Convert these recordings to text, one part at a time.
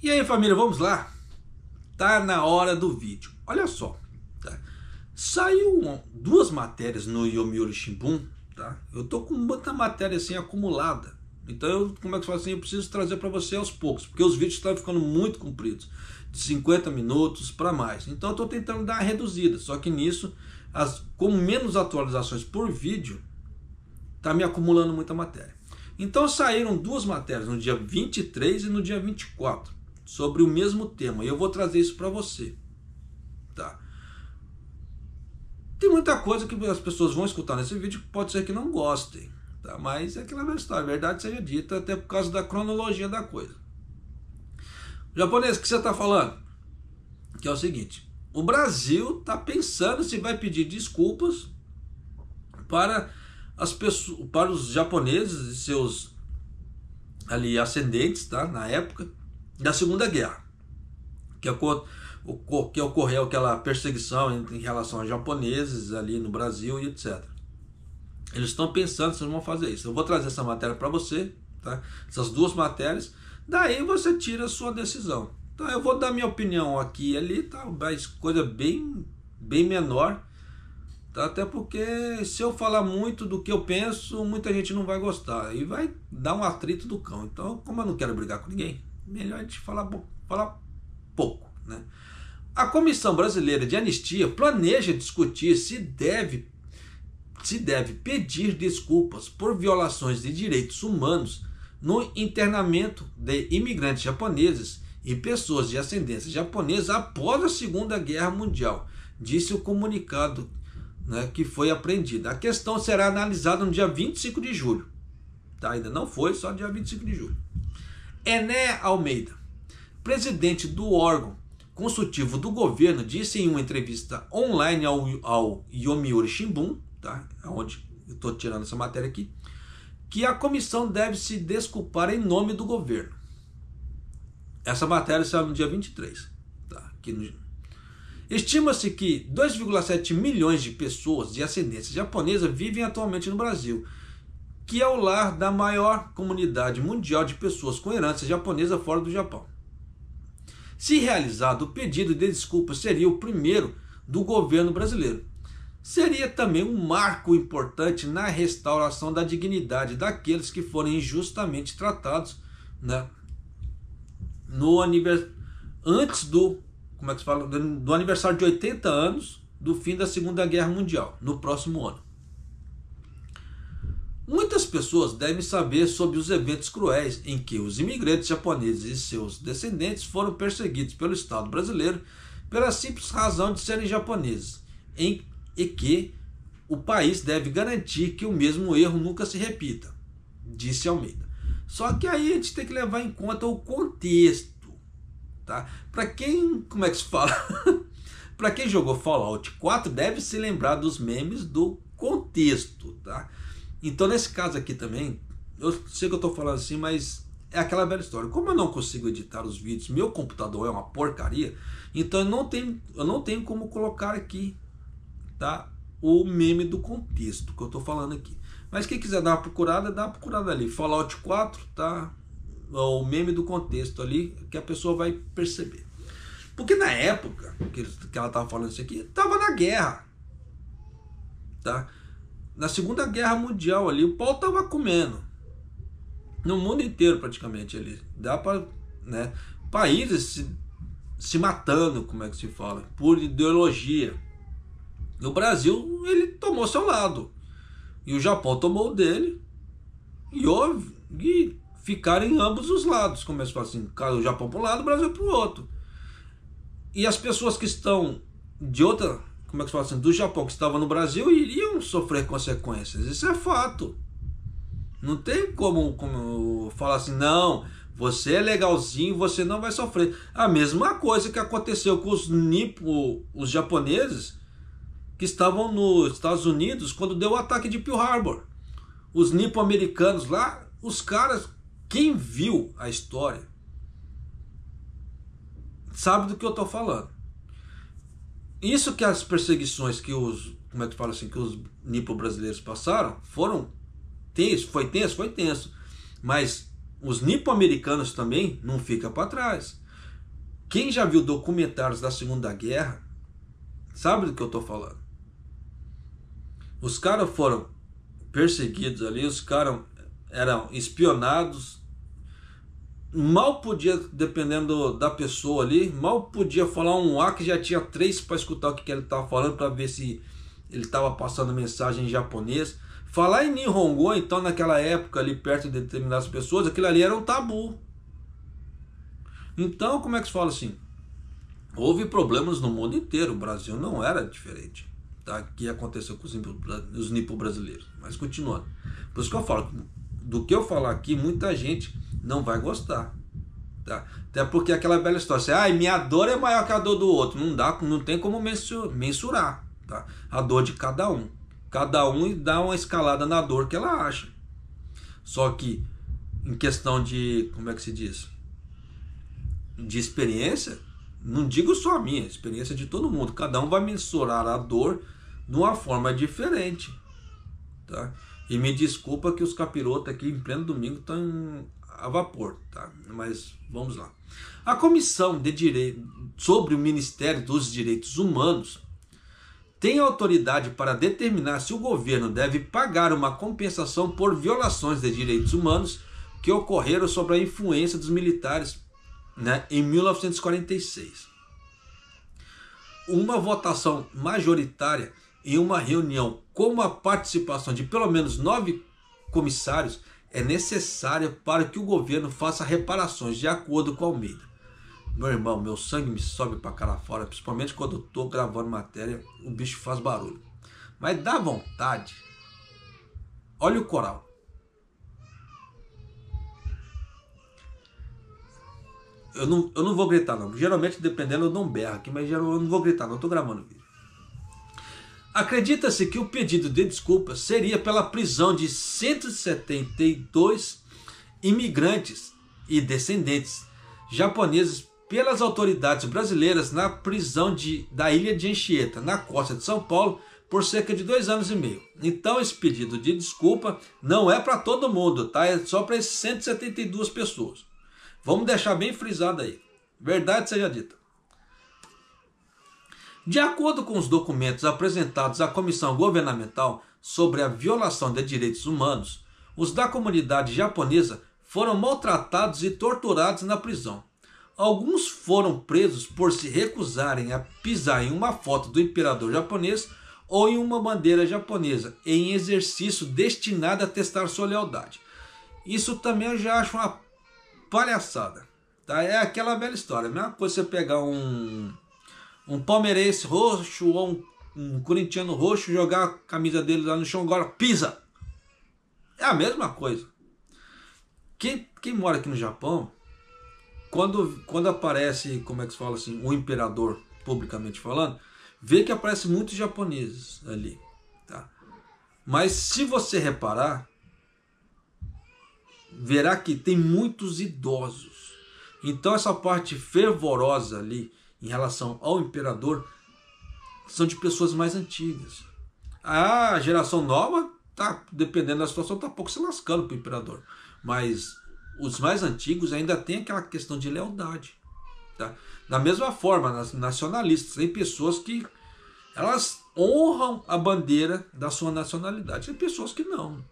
E aí família, vamos lá? Tá na hora do vídeo. Olha só, tá? saiu uma, duas matérias no Yomiuri Shimbun, tá? Eu tô com muita matéria assim acumulada. Então, eu, como é que eu faço assim? Eu preciso trazer para você aos poucos, porque os vídeos estão ficando muito compridos, de 50 minutos para mais. Então, eu estou tentando dar uma reduzida, só que nisso, as, com menos atualizações por vídeo, tá me acumulando muita matéria. Então, saíram duas matérias, no dia 23 e no dia 24 sobre o mesmo tema. E eu vou trazer isso para você. Tá? Tem muita coisa que as pessoas vão escutar nesse vídeo que pode ser que não gostem. Tá? Mas é aquela história, a verdade seja dita, até por causa da cronologia da coisa. Japonês, o que você está falando? Que é o seguinte: o Brasil está pensando se vai pedir desculpas para as pessoas, para os japoneses e seus ali ascendentes, tá? Na época, da Segunda Guerra, que, que ocorreu aquela perseguição em relação aos japoneses ali no Brasil e etc. Eles estão pensando se vão fazer isso. Eu vou trazer essa matéria para você, tá? essas duas matérias, daí você tira a sua decisão. Então Eu vou dar minha opinião aqui e ali, tá? mas coisa bem, bem menor, tá? até porque se eu falar muito do que eu penso, muita gente não vai gostar e vai dar um atrito do cão. Então, como eu não quero brigar com ninguém, melhor a gente falar, falar pouco. Né? A Comissão Brasileira de Anistia planeja discutir se deve, se deve pedir desculpas por violações de direitos humanos no internamento de imigrantes japoneses e pessoas de ascendência japonesa após a Segunda Guerra Mundial, disse o comunicado né, que foi apreendido. A questão será analisada no dia 25 de julho. Tá, ainda não foi, só dia 25 de julho. Ené Almeida, presidente do órgão consultivo do governo, disse em uma entrevista online ao, ao Yomiuri Shimbun, tá? onde eu estou tirando essa matéria aqui, que a comissão deve se desculpar em nome do governo. Essa matéria saiu no dia 23. Tá? no... Estima-se que 2,7 milhões de pessoas de ascendência japonesa vivem atualmente no Brasil que é o lar da maior comunidade mundial de pessoas com herança japonesa fora do Japão. Se realizado, o pedido de desculpa seria o primeiro do governo brasileiro. Seria também um marco importante na restauração da dignidade daqueles que foram injustamente tratados né, no anivers... antes do, como é que se fala? do aniversário de 80 anos do fim da Segunda Guerra Mundial, no próximo ano. Muitas pessoas devem saber sobre os eventos cruéis em que os imigrantes japoneses e seus descendentes foram perseguidos pelo Estado brasileiro pela simples razão de serem japoneses, em, e que o país deve garantir que o mesmo erro nunca se repita, disse Almeida. Só que aí a gente tem que levar em conta o contexto, tá? Para quem, como é que se fala? Para quem jogou Fallout 4, deve se lembrar dos memes do contexto, tá? Então, nesse caso aqui também, eu sei que eu estou falando assim, mas é aquela velha história. Como eu não consigo editar os vídeos, meu computador é uma porcaria, então eu não tenho, eu não tenho como colocar aqui tá, o meme do contexto que eu estou falando aqui. Mas quem quiser dar uma procurada, dá uma procurada ali. Fallout 4, tá? O meme do contexto ali, que a pessoa vai perceber. Porque na época que ela estava falando isso aqui, estava na guerra. Tá? na Segunda Guerra Mundial ali, o pau tava comendo. No mundo inteiro, praticamente, ali. Dá para, né? Países se, se matando, como é que se fala, por ideologia. No Brasil, ele tomou seu lado. E o Japão tomou o dele. E houve. E ficaram em ambos os lados. Começou é assim: o Japão para um lado, o Brasil para o outro. E as pessoas que estão de outra. Como é que se fala assim? Do Japão, que estavam no Brasil, iriam sofrer consequências, isso é fato. Não tem como, como falar assim, não, você é legalzinho, você não vai sofrer. A mesma coisa que aconteceu com os nipo, os japoneses que estavam nos Estados Unidos quando deu o ataque de Pearl Harbor. Os nipo-americanos lá, os caras, quem viu a história sabe do que eu estou falando. Isso que as perseguições que os como é que fala assim, que os nipo-brasileiros passaram, foram tenso, foi tenso, foi tenso. Mas os nipo-americanos também não fica para trás. Quem já viu documentários da Segunda Guerra, sabe do que eu estou falando. Os caras foram perseguidos ali, os caras eram espionados, mal podia, dependendo da pessoa ali, mal podia falar um A que já tinha três para escutar o que, que ele estava falando para ver se ele estava passando mensagem em japonês. Falar em Nihongo, então, naquela época, ali perto de determinadas pessoas, aquilo ali era um tabu. Então, como é que se fala assim? Houve problemas no mundo inteiro, o Brasil não era diferente tá? que aconteceu com os, os nipo-brasileiros. Mas continuando. Por isso que eu falo, do que eu falar aqui, muita gente não vai gostar. Tá? Até porque aquela bela história, assim, ah, minha dor é maior que a dor do outro. Não dá, não tem como mensurar tá? A dor de cada um. Cada um dá uma escalada na dor que ela acha. Só que em questão de, como é que se diz? De experiência, não digo só a minha, experiência de todo mundo. Cada um vai mensurar a dor de uma forma diferente, tá? E me desculpa que os capirotas aqui em pleno domingo estão a vapor, tá? Mas vamos lá. A Comissão de Direito sobre o Ministério dos Direitos Humanos tem autoridade para determinar se o governo deve pagar uma compensação por violações de direitos humanos que ocorreram sob a influência dos militares né, em 1946. Uma votação majoritária em uma reunião com a participação de pelo menos nove comissários é necessária para que o governo faça reparações de acordo com a Almeida. Meu irmão, meu sangue me sobe para cara fora, principalmente quando eu tô gravando matéria, o bicho faz barulho. Mas dá vontade. Olha o coral. Eu não, eu não vou gritar não. Geralmente, dependendo, eu não berro aqui, mas eu não vou gritar, não eu tô gravando vídeo. Acredita-se que o pedido de desculpa seria pela prisão de 172 imigrantes e descendentes japoneses pelas autoridades brasileiras na prisão de, da ilha de Anchieta, na costa de São Paulo, por cerca de dois anos e meio. Então, esse pedido de desculpa não é para todo mundo, tá? É só para 172 pessoas. Vamos deixar bem frisado aí. Verdade seja dita. De acordo com os documentos apresentados à Comissão Governamental sobre a violação de direitos humanos, os da comunidade japonesa foram maltratados e torturados na prisão. Alguns foram presos por se recusarem a pisar em uma foto do imperador japonês ou em uma bandeira japonesa, em exercício destinado a testar sua lealdade. Isso também eu já acho uma palhaçada. Tá? É aquela bela história. A mesma coisa você pegar um, um palmeirense roxo ou um, um corintiano roxo, jogar a camisa dele lá no chão agora, pisa! É a mesma coisa. Quem, quem mora aqui no Japão quando, quando aparece, como é que se fala assim, o imperador, publicamente falando, vê que aparece muitos japoneses ali. Tá? Mas se você reparar, verá que tem muitos idosos. Então essa parte fervorosa ali em relação ao imperador são de pessoas mais antigas. A geração nova tá dependendo da situação tá pouco se lascando pro imperador, mas os mais antigos ainda têm aquela questão de lealdade. Tá? Da mesma forma, nas nacionalistas, tem pessoas que elas honram a bandeira da sua nacionalidade. Tem pessoas que não.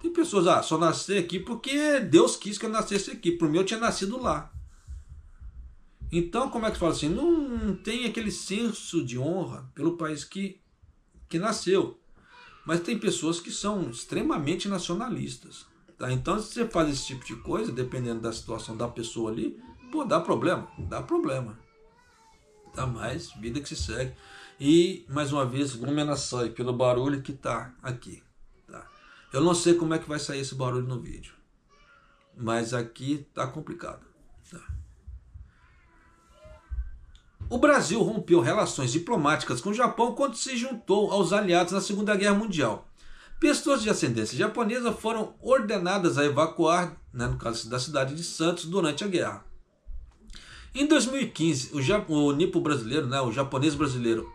Tem pessoas, ah, só nasci aqui porque Deus quis que eu nascesse aqui. Por mim eu tinha nascido lá. Então, como é que fala assim? Não tem aquele senso de honra pelo país que, que nasceu. Mas tem pessoas que são extremamente nacionalistas. Tá? Então, se você faz esse tipo de coisa, dependendo da situação da pessoa ali, pô, dá problema, dá problema. Tá mais, vida que se segue. E, mais uma vez, glumina sai pelo barulho que tá aqui. Tá? Eu não sei como é que vai sair esse barulho no vídeo. Mas aqui tá complicado. Tá? O Brasil rompeu relações diplomáticas com o Japão quando se juntou aos aliados na Segunda Guerra Mundial. Pessoas de ascendência japonesa foram ordenadas a evacuar, né, no caso da cidade de Santos, durante a guerra. Em 2015, o, o nipo brasileiro, né, o japonês brasileiro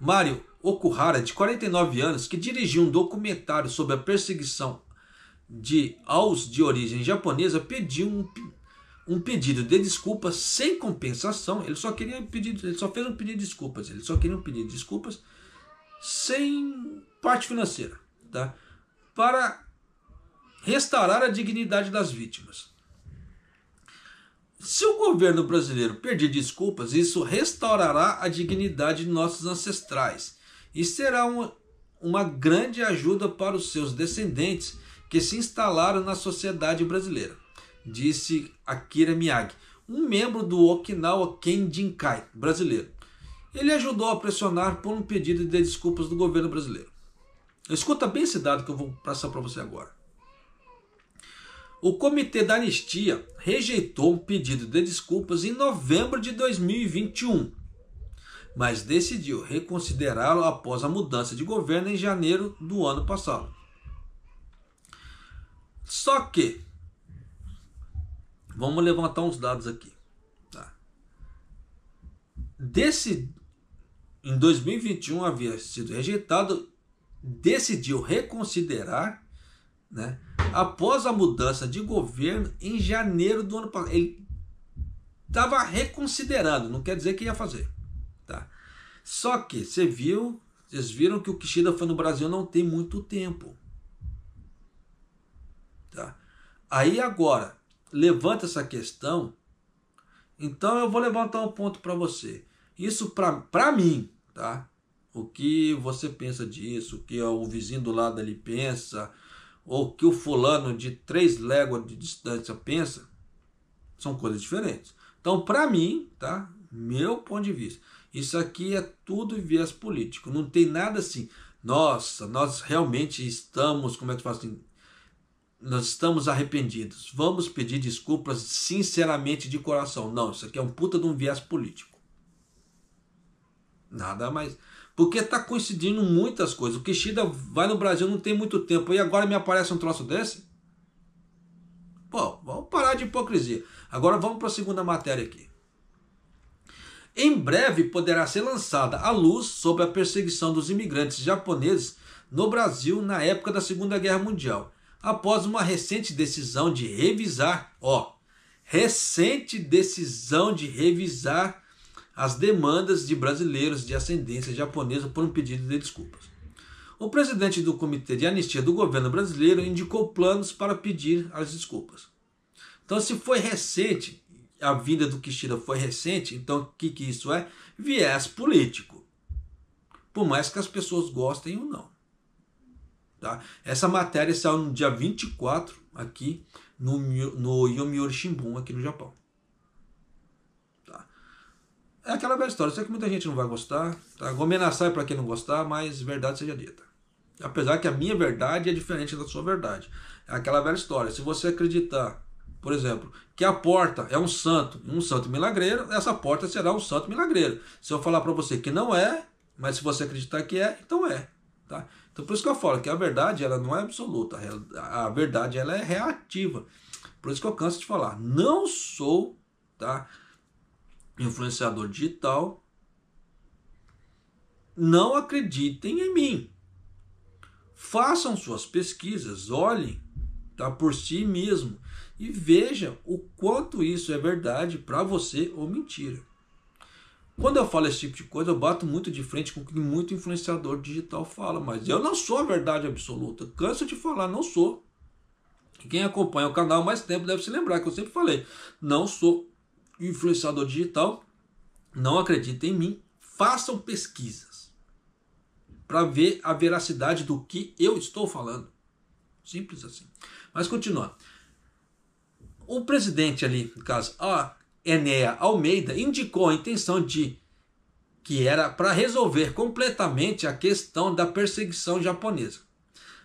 Mário Okuhara, de 49 anos, que dirigiu um documentário sobre a perseguição de aos de origem japonesa, pediu um, um pedido de desculpas sem compensação. Ele só queria pedir, ele só fez um pedido de desculpas, ele só queria um pedido de desculpas sem parte financeira tá? para restaurar a dignidade das vítimas. Se o governo brasileiro pedir desculpas, isso restaurará a dignidade de nossos ancestrais e será uma, uma grande ajuda para os seus descendentes que se instalaram na sociedade brasileira, disse Akira Miyagi, um membro do Okinawa Kenjinkai brasileiro. Ele ajudou a pressionar por um pedido de desculpas do governo brasileiro. Escuta bem esse dado que eu vou passar para você agora. O Comitê da Anistia rejeitou um pedido de desculpas em novembro de 2021, mas decidiu reconsiderá-lo após a mudança de governo em janeiro do ano passado. Só que, vamos levantar uns dados aqui. Tá? Desse, em 2021 havia sido rejeitado decidiu reconsiderar né, após a mudança de governo em janeiro do ano passado. Ele estava reconsiderando, não quer dizer que ia fazer. Tá? Só que você viu, vocês viram que o Kishida foi no Brasil não tem muito tempo. Tá? Aí agora, levanta essa questão. Então eu vou levantar um ponto para você. Isso para mim, tá? o que você pensa disso, o que o vizinho do lado ali pensa, ou o que o fulano de três léguas de distância pensa, são coisas diferentes. Então, para mim, tá? Meu ponto de vista, isso aqui é tudo viés político. Não tem nada assim. Nossa, nós realmente estamos, como é que fala assim? Nós estamos arrependidos. Vamos pedir desculpas sinceramente de coração. Não, isso aqui é um puta de um viés político. Nada mais. Porque está coincidindo muitas coisas. O Kishida vai no Brasil não tem muito tempo. E agora me aparece um troço desse? Pô, vamos parar de hipocrisia. Agora vamos para a segunda matéria aqui. Em breve poderá ser lançada a luz sobre a perseguição dos imigrantes japoneses no Brasil na época da Segunda Guerra Mundial, após uma recente decisão de revisar, ó, recente decisão de revisar as demandas de brasileiros de ascendência japonesa por um pedido de desculpas. O presidente do Comitê de Anistia do governo brasileiro indicou planos para pedir as desculpas. Então, se foi recente, a vinda do Kishida foi recente, então o que, que isso é? Viés político. Por mais que as pessoas gostem ou não. Tá? Essa matéria saiu no dia 24 aqui no, no Yomiuri Shimbun, aqui no Japão. É aquela velha história, sei que muita gente não vai gostar, tá? Gomenaçai para quem não gostar, mas verdade seja dita. Apesar que a minha verdade é diferente da sua verdade. É aquela velha história, se você acreditar, por exemplo, que a porta é um santo, um santo milagreiro, essa porta será um santo milagreiro. Se eu falar para você que não é, mas se você acreditar que é, então é, tá? Então por isso que eu falo que a verdade ela não é absoluta, a verdade ela é reativa. Por isso que eu canso de falar, não sou, tá? influenciador digital, não acreditem em mim. Façam suas pesquisas, olhem tá, por si mesmo e vejam o quanto isso é verdade para você ou mentira. Quando eu falo esse tipo de coisa, eu bato muito de frente com o que muito influenciador digital fala, mas eu não sou a verdade absoluta. Canso de falar, não sou. Quem acompanha o canal mais tempo deve se lembrar que eu sempre falei, não sou influenciador digital, não acredita em mim, façam pesquisas para ver a veracidade do que eu estou falando. Simples assim. Mas continua. O presidente ali, no caso, a Enéa Almeida, indicou a intenção de que era para resolver completamente a questão da perseguição japonesa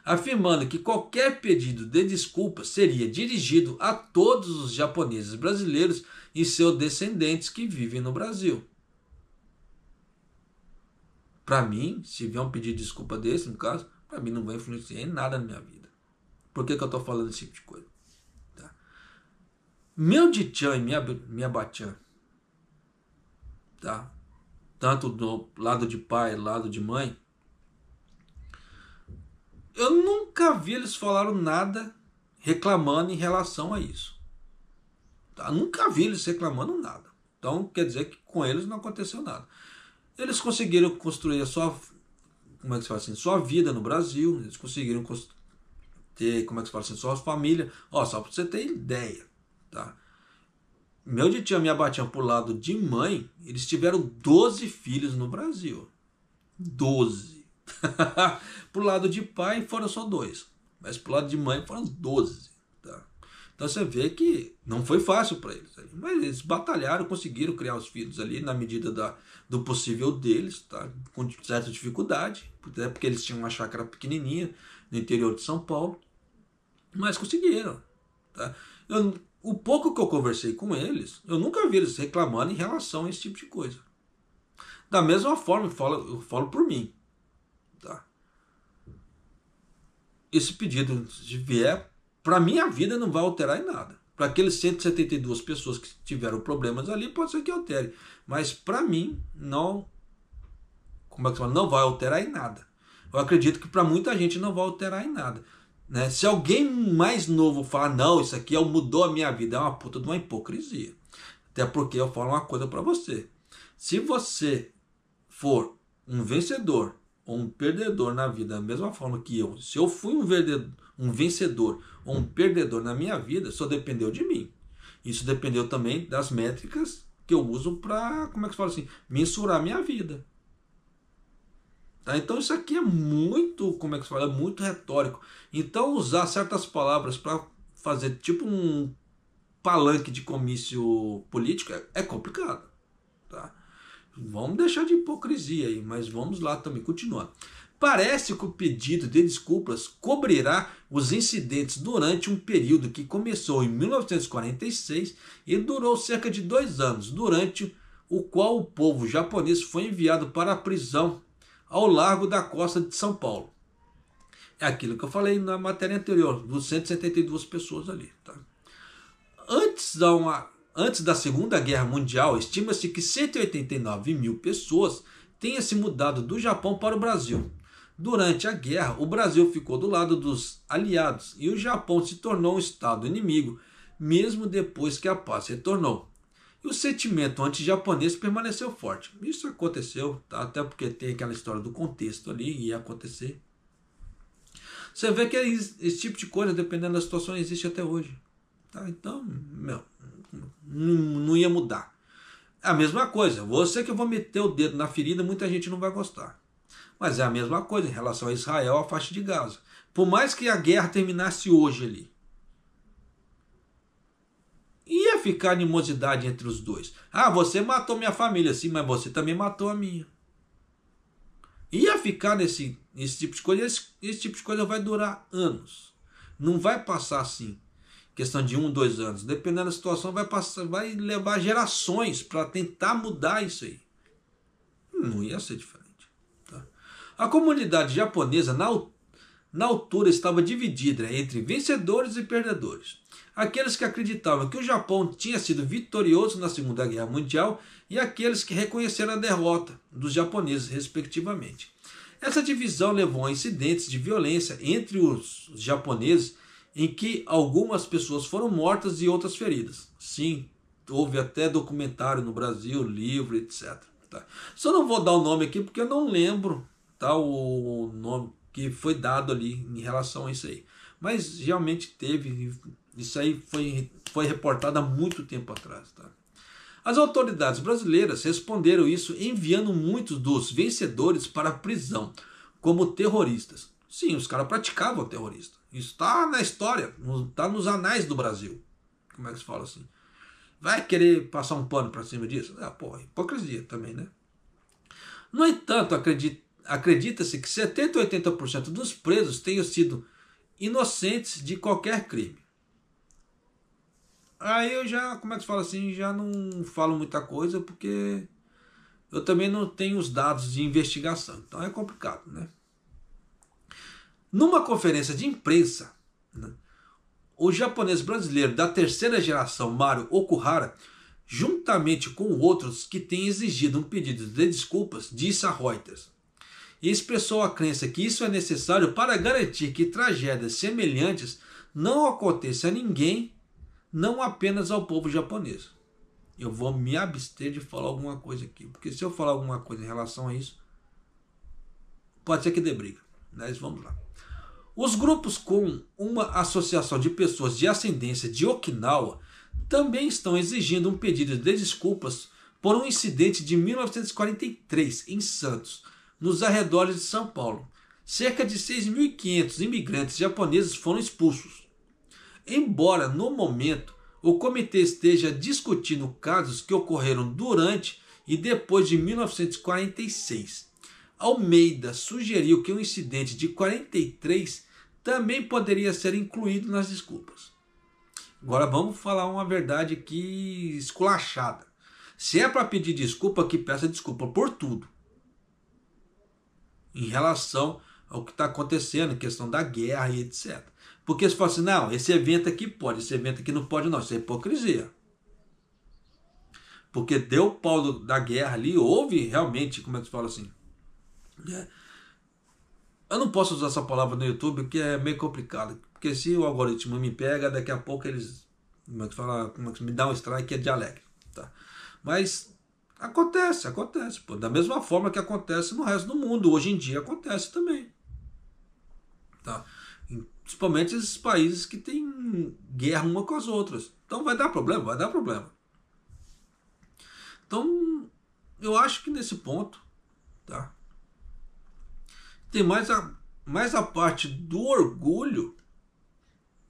afirmando que qualquer pedido de desculpa seria dirigido a todos os japoneses brasileiros e seus descendentes que vivem no Brasil. Para mim, se vier um pedido de desculpa desse, no caso, para mim não vai influenciar em nada na minha vida. Por que, que eu estou falando esse tipo de coisa? Tá. Meu Dichan e minha, minha Bachan, tá? tanto do lado de pai, lado de mãe, eu nunca vi eles falaram nada reclamando em relação a isso. Tá, nunca vi eles reclamando nada. Então quer dizer que com eles não aconteceu nada. Eles conseguiram construir a sua como é que se fala assim, sua vida no Brasil, né? eles conseguiram ter, como é que se fala assim, sua família. Ó, só para você ter ideia, tá? Meu de tia minha batia pro lado de mãe, eles tiveram 12 filhos no Brasil. 12. pro lado de pai foram só dois, mas pro lado de mãe foram 12. Tá? Então você vê que não foi fácil para eles. Mas eles batalharam, conseguiram criar os filhos ali na medida da, do possível deles, tá? com certa dificuldade, até porque eles tinham uma chácara pequenininha no interior de São Paulo, mas conseguiram. Tá? Eu, o pouco que eu conversei com eles, eu nunca vi eles reclamando em relação a esse tipo de coisa. Da mesma forma, eu falo, eu falo por mim. Tá? Esse pedido, se vier, para minha vida não vai alterar em nada. Para aqueles 172 pessoas que tiveram problemas ali, pode ser que altere. Mas para mim, não. Como é que se fala? Não vai alterar em nada. Eu acredito que para muita gente não vai alterar em nada. Né? Se alguém mais novo falar, não, isso aqui é mudou a minha vida, é uma puta de uma hipocrisia. Até porque eu falo uma coisa para você. Se você for um vencedor ou um perdedor na vida, da mesma forma que eu, se eu fui um, verdedor, um vencedor ou um perdedor na minha vida, só dependeu de mim. Isso dependeu também das métricas que eu uso para, como é que se fala assim, mensurar minha vida. Tá? Então isso aqui é muito, como é que se fala, é muito retórico. Então usar certas palavras para fazer tipo um palanque de comício político é, é complicado. Vamos deixar de hipocrisia aí, mas vamos lá também continuar. Parece que o pedido de desculpas cobrirá os incidentes durante um período que começou em 1946 e durou cerca de dois anos, durante o qual o povo japonês foi enviado para a prisão ao largo da costa de São Paulo. É aquilo que eu falei na matéria anterior, dos 172 pessoas ali. Tá? Antes da uma Antes da Segunda Guerra Mundial, estima-se que 189 mil pessoas tenham se mudado do Japão para o Brasil. Durante a guerra, o Brasil ficou do lado dos aliados e o Japão se tornou um estado inimigo, mesmo depois que a paz retornou. E o sentimento anti-japonês permaneceu forte. Isso aconteceu, tá? até porque tem aquela história do contexto ali, e ia acontecer. Você vê que é esse tipo de coisa, dependendo da situação, existe até hoje. Tá? Então, meu, não ia mudar. É a mesma coisa, você que eu vou meter o dedo na ferida, muita gente não vai gostar. Mas é a mesma coisa em relação a Israel, a faixa de Gaza. Por mais que a guerra terminasse hoje ali, ia ficar animosidade entre os dois. Ah, você matou minha família, sim, mas você também matou a minha. Ia ficar nesse, nesse tipo de coisa, esse, esse tipo de coisa vai durar anos. Não vai passar assim questão de um, dois anos. Dependendo da situação, vai, passar, vai levar gerações para tentar mudar isso aí. Não ia ser diferente. Tá? A comunidade japonesa, na, na altura, estava dividida entre vencedores e perdedores. Aqueles que acreditavam que o Japão tinha sido vitorioso na Segunda Guerra Mundial e aqueles que reconheceram a derrota dos japoneses, respectivamente. Essa divisão levou a incidentes de violência entre os japoneses em que algumas pessoas foram mortas e outras feridas. Sim, houve até documentário no Brasil, livro, etc. Tá. Só não vou dar o nome aqui porque eu não lembro tá, o nome que foi dado ali em relação a isso aí. Mas realmente teve, isso aí foi, foi reportado há muito tempo atrás. Tá. As autoridades brasileiras responderam isso enviando muitos dos vencedores para a prisão como terroristas. Sim, os caras praticavam terrorista. Isso está na história, está nos anais do Brasil. Como é que se fala assim? Vai querer passar um pano para cima disso? Ah, é, porra, é hipocrisia também, né? No entanto, acredita-se que 70% ou 80% dos presos tenham sido inocentes de qualquer crime. Aí eu já, como é que se fala assim, já não falo muita coisa porque eu também não tenho os dados de investigação. Então é complicado, né? Numa conferência de imprensa, né, o japonês brasileiro da terceira geração, Mario Okuhara, juntamente com outros que têm exigido um pedido de desculpas, disse a Reuters. E expressou a crença que isso é necessário para garantir que tragédias semelhantes não aconteçam a ninguém, não apenas ao povo japonês. Eu vou me abster de falar alguma coisa aqui, porque se eu falar alguma coisa em relação a isso, pode ser que dê briga. Mas né? vamos lá. Os grupos com uma associação de pessoas de ascendência de Okinawa também estão exigindo um pedido de desculpas por um incidente de 1943 em Santos, nos arredores de São Paulo. Cerca de 6.500 imigrantes japoneses foram expulsos. Embora, no momento, o comitê esteja discutindo casos que ocorreram durante e depois de 1946. Almeida sugeriu que um incidente de 43 também poderia ser incluído nas desculpas. Agora vamos falar uma verdade aqui esculachada. Se é para pedir desculpa, que peça desculpa por tudo. Em relação ao que está acontecendo, questão da guerra e etc. Porque se fala assim, não, esse evento aqui pode, esse evento aqui não pode, não, isso é hipocrisia. Porque deu o pau da guerra ali, houve realmente, como é que se fala assim, né? Eu não posso usar essa palavra no YouTube, que é meio complicado. Porque se o algoritmo me pega, daqui a pouco eles. Como é que fala? Como é que me dá um strike é alegre. Tá? Mas acontece, acontece. Pô. Da mesma forma que acontece no resto do mundo. Hoje em dia acontece também. Tá? Principalmente esses países que têm guerra uma com as outras. Então vai dar problema, vai dar problema. Então, eu acho que nesse ponto, tá? tem mais a, mais a parte do orgulho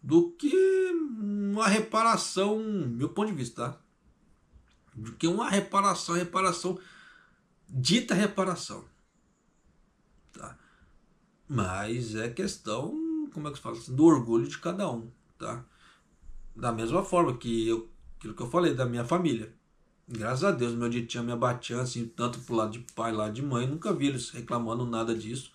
do que uma reparação, meu ponto de vista, tá? Do que uma reparação, reparação, dita reparação. Tá? Mas é questão, como é que se fala assim, do orgulho de cada um, tá? Da mesma forma que eu, aquilo que eu falei da minha família. Graças a Deus, meu dia tinha me abatia assim, tanto pro lado de pai, lado de mãe, nunca vi eles reclamando nada disso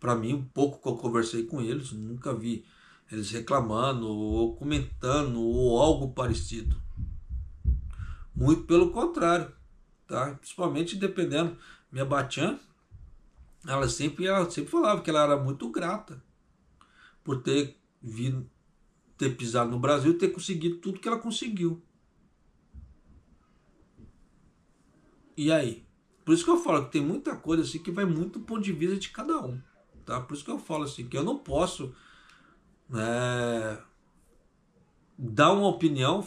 para mim, um pouco que eu conversei com eles, nunca vi eles reclamando ou comentando ou algo parecido. Muito pelo contrário, tá? Principalmente dependendo, minha Batian, ela sempre, ela sempre falava que ela era muito grata por ter vindo, ter pisado no Brasil e ter conseguido tudo que ela conseguiu. E aí? Por isso que eu falo que tem muita coisa assim que vai muito do ponto de vista de cada um tá? Por isso que eu falo assim, que eu não posso é, dar uma opinião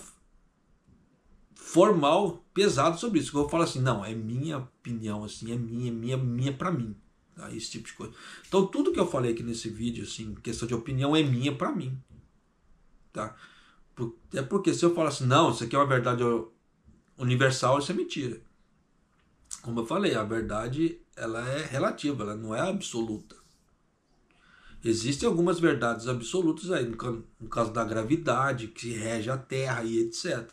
formal, pesada sobre isso. Eu falo assim, não, é minha opinião, assim, é minha, é minha, minha para mim. Tá? Esse tipo de coisa. Então tudo que eu falei aqui nesse vídeo, assim, questão de opinião é minha para mim, tá? É porque se eu falar assim, não, isso aqui é uma verdade universal, isso é mentira. Como eu falei, a verdade ela é relativa, ela não é absoluta. Existem algumas verdades absolutas aí, no caso da gravidade, que rege a Terra e etc.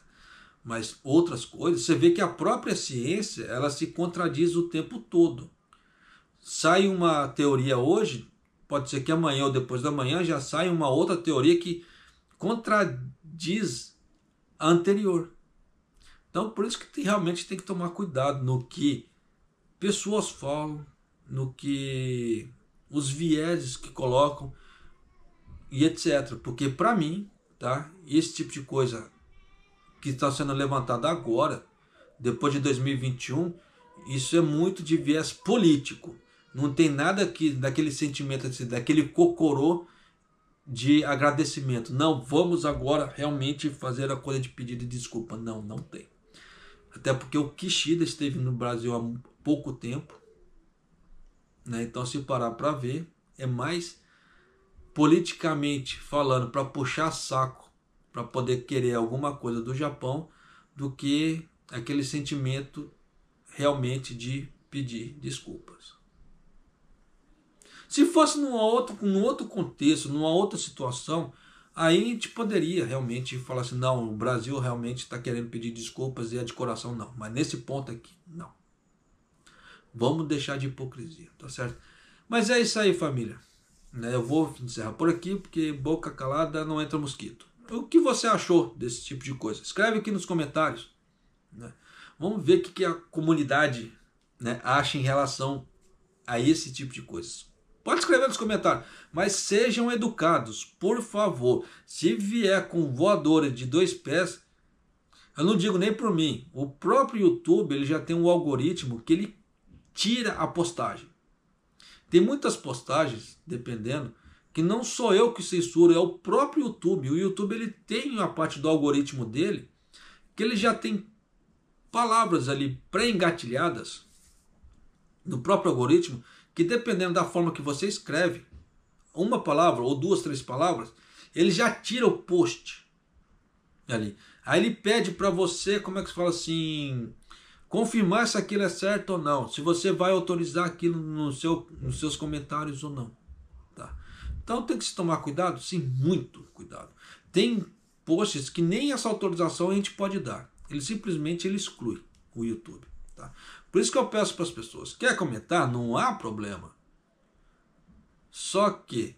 Mas outras coisas, você vê que a própria ciência ela se contradiz o tempo todo. Sai uma teoria hoje, pode ser que amanhã ou depois da manhã já saia uma outra teoria que contradiz a anterior. Então, por isso que tem, realmente tem que tomar cuidado no que pessoas falam, no que os vieses que colocam e etc. Porque para mim, tá? Esse tipo de coisa que está sendo levantada agora, depois de 2021, isso é muito de viés político. Não tem nada que daquele sentimento assim, daquele cocorô de agradecimento. Não, vamos agora realmente fazer a coisa de pedido de desculpa. Não, não tem. Até porque o Kishida esteve no Brasil há pouco tempo né? Então, se parar para ver, é mais politicamente falando para puxar saco, para poder querer alguma coisa do Japão, do que aquele sentimento realmente de pedir desculpas. Se fosse num outro, num outro contexto, numa outra situação, aí a gente poderia realmente falar assim: não, o Brasil realmente está querendo pedir desculpas e é de coração, não. Mas nesse ponto aqui, não. Vamos deixar de hipocrisia, tá certo? Mas é isso aí, família. Né, eu vou encerrar por aqui, porque boca calada não entra mosquito. O que você achou desse tipo de coisa? Escreve aqui nos comentários. Né? Vamos ver o que a comunidade né, acha em relação a esse tipo de coisa. Pode escrever nos comentários, mas sejam educados, por favor. Se vier com voadora de dois pés, eu não digo nem por mim. O próprio YouTube ele já tem um algoritmo que ele tira a postagem. Tem muitas postagens, dependendo, que não sou eu que censuro, é o próprio YouTube. O YouTube ele tem a parte do algoritmo dele que ele já tem palavras ali pré-engatilhadas no próprio algoritmo que dependendo da forma que você escreve, uma palavra ou duas, três palavras, ele já tira o post ali. Aí ele pede para você, como é que se fala assim, confirmar se aquilo é certo ou não, se você vai autorizar aquilo no seu, nos seus comentários ou não. Tá? Então tem que se tomar cuidado, sim, muito cuidado. Tem posts que nem essa autorização a gente pode dar. Ele simplesmente ele exclui o YouTube. Tá? Por isso que eu peço para as pessoas, quer comentar? Não há problema. Só que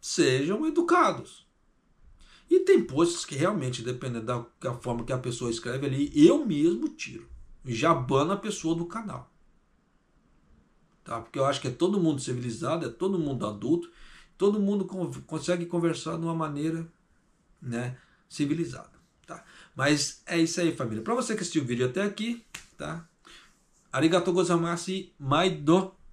sejam educados. E tem posts que realmente, dependendo da, forma que a pessoa escreve ali, eu mesmo tiro já bana a pessoa do canal. Tá? Porque eu acho que é todo mundo civilizado, é todo mundo adulto, todo mundo con consegue conversar de uma maneira né, civilizada. Tá? Mas é isso aí, família. Para você que assistiu o vídeo até aqui, tá? Arigato gozaimasu, do